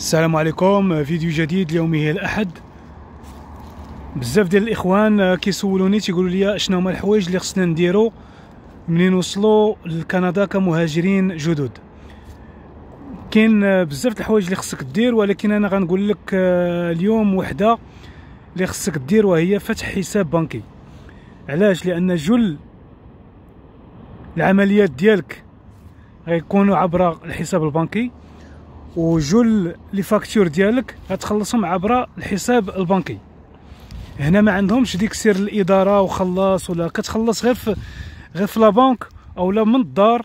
السلام عليكم فيديو جديد اليوم هي الاحد بزاف ديال الاخوان كيسولوني تيقولوا لي شنو هما الحوايج اللي خصنا نديرو منين نوصلوا لكندا كمهاجرين جدد كاين بزاف الحوايج اللي خصك دير ولكن انا غنقول لك آه، اليوم وحده اللي خصك دير وهي فتح حساب بنكي علاش لان جل العمليات ديالك غيكونوا عبر الحساب البنكي وجل لي فاكتور ديالك غتخلصهم عبر الحساب البنكي هنا ما عندهمش ديك سير الاداره وخلص ولا كتخلص غير في غير في لا بنك اولا من الدار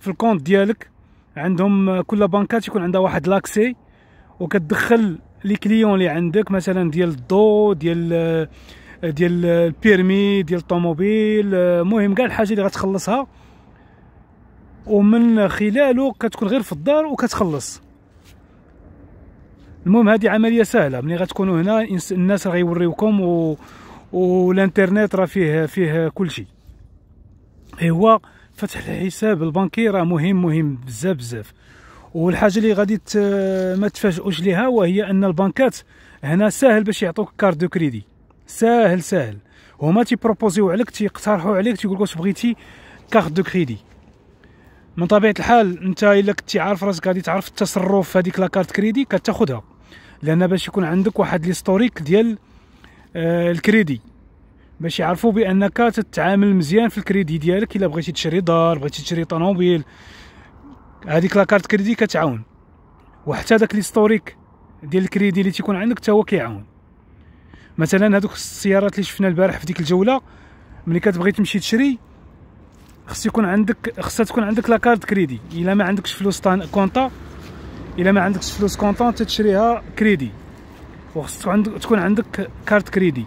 في الكونت ديالك عندهم كل بنكات يكون عندها واحد لاكسي وكتدخل لي كليون اللي عندك مثلا ديال الضو ديال ديال البيرمي ديال الطوموبيل المهم كاع الحاجه اللي غتخلصها ومن خلاله كتكون غير في الدار وكتخلص المهم هذه عمليه سهله ملي غتكونوا هنا الناس راه يوريوكم و... والانترنت راه فيه فيه كلشي هو فتح الحساب البنكي راه مهم مهم بزاف بزاف والحاجه اللي غادي ما تفاجئوش ليها وهي ان البنكات هنا ساهل باش يعطوك كارت دو كريدي ساهل ساهل هما تيبروبوزيو عليك تيقترحوا عليك تيقول واش بغيتي كارت دو كريدي من طبيعه الحال انت الا كنتي عارف راسك غادي تعرف التصرف في هذيك لا كارت كريدي كتاخذها لان باش يكون عندك واحد ليستوريك ديال آه، الكريدي باش يعرفوا بانك تتعامل مزيان في الكريدي ديالك الا بغيتي تشري دار بغيتي تشري طوموبيل هذيك لاكارت كريدي كتعاون وحتى داك ليستوريك ديال الكريدي اللي تيكون عندك حتى هو كيعاون مثلا هذوك السيارات اللي شفنا البارح في ديك الجوله ملي كتبغي تمشي تشري خص يكون عندك خصها تكون عندك لاكارت كريدي الا ما عندكش فلوس كونطا الا ما عندكش فلوس كونطون تتشريها كريدي وخصك عندك تكون عندك كارت كريدي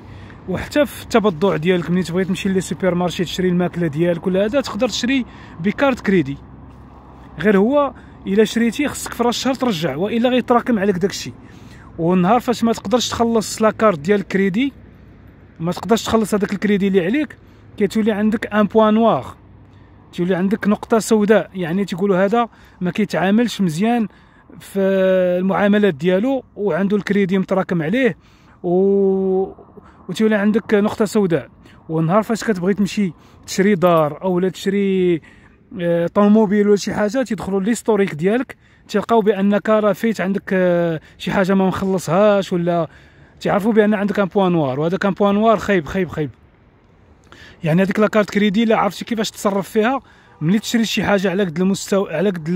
وحتى في التبضع ديالك ملي تبغي تمشي للسوبر مارشي تشري الماكله ديالك ولا هذا تقدر تشري بكارت كريدي غير هو الا شريتي خصك في راس الشهر ترجع والا غيتراكم عليك داكشي والنهار فاش ما تقدرش تخلص لاكارت ديال الكريدي ما تقدرش تخلص هذاك الكريدي اللي عليك كتولي عندك ان بوان نوار تولي عندك نقطه سوداء يعني تيقولوا هذا ما كيتعاملش مزيان في المعاملات ديالو وعنده الكريدي متراكم عليه و وتولي عندك نقطه سوداء والنهار فاش كتبغي تمشي تشري دار او لا تشري آه، طوموبيل ولا شي حاجه تيدخلوا ليستوريك ديالك تلقاو بانك راه فيت عندك آه، شي حاجه ما مخلصهاش ولا تعرفوا بان عندك ان بوان نوار وهذا كان بوان نوار خايب خايب خايب يعني هذيك لاكارت كريدي لا عرفتي كيفاش تصرف فيها ملي تشري شي حاجه على قد المستوى على قد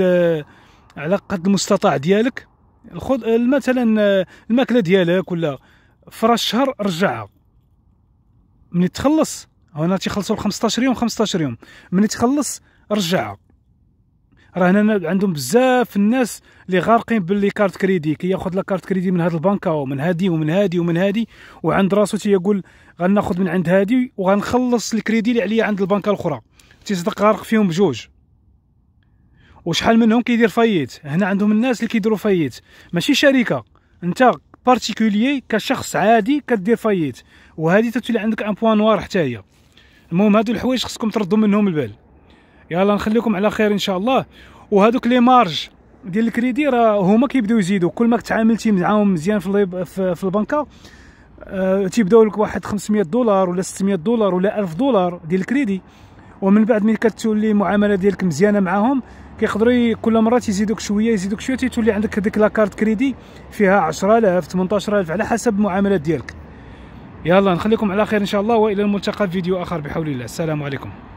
على قد المستطاع ديالك خذ مثلا آه، الماكله ديالك ولا فراش الشهر رجعها ملي تخلص هنا تيخلصوا ب 15 يوم 15 يوم ملي تخلص رجعها راه هنا عندهم بزاف الناس اللي غارقين باللي كارت كريدي كياخذ كي لا كارت كريدي من هاد البنكه ومن هادي ومن هادي ومن هادي وعند راسو تيقول غناخذ من عند هادي وغنخلص الكريدي اللي عليا عند البنكه الاخرى تيصدق غارق فيهم بجوج وشحال منهم كيدير فايت هنا عندهم الناس اللي كيديروا فايت ماشي شركه انت بارتيكولي كشخص عادي كدير فايت وهذه تتولي عندك ان بوان نوار حتى هي المهم هادو الحوايج خصكم تردوا منهم البال يلا نخليكم على خير ان شاء الله وهذوك لي مارج ديال الكريدي راه هما كيبداو يزيدوا كل ما تعاملتي معاهم مزيان في في البنكه أه تيبداو لك واحد 500 دولار ولا 600 دولار ولا 1000 دولار ديال الكريدي ومن بعد ملي كتولي المعامله ديالك مزيانه معاهم كيقدروا كل مره تيزيدوك شويه يزيدوك شويه تولي عندك هذيك لاكارت كريدي فيها 10000 18000 على حسب المعاملات ديالك يلا نخليكم على خير ان شاء الله والى الملتقى في فيديو اخر بحول الله السلام عليكم